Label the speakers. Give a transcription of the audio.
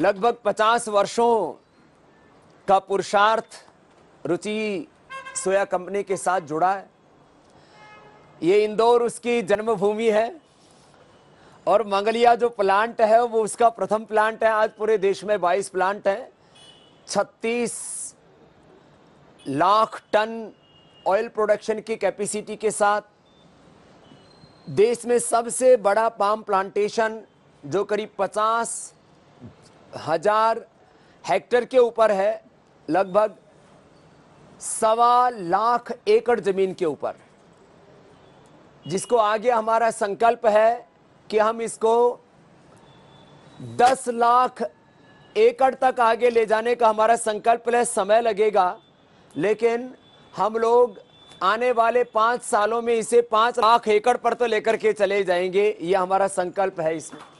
Speaker 1: लगभग पचास वर्षों का पुरुषार्थ रुचि सोया कंपनी के साथ जुड़ा है ये इंदौर उसकी जन्मभूमि है और मंगलिया जो प्लांट है वो उसका प्रथम प्लांट है आज पूरे देश में 22 प्लांट हैं 36 लाख टन ऑयल प्रोडक्शन की कैपेसिटी के साथ देश में सबसे बड़ा पाम प्लांटेशन जो करीब 50 हजार हेक्टर के ऊपर है लगभग सवा लाख एकड़ जमीन के ऊपर जिसको आगे हमारा संकल्प है कि हम इसको दस लाख एकड़ तक आगे ले जाने का हमारा संकल्प है समय लगेगा लेकिन हम लोग आने वाले पाँच सालों में इसे पाँच लाख एकड़ पर तो लेकर के चले जाएंगे ये हमारा संकल्प है इसमें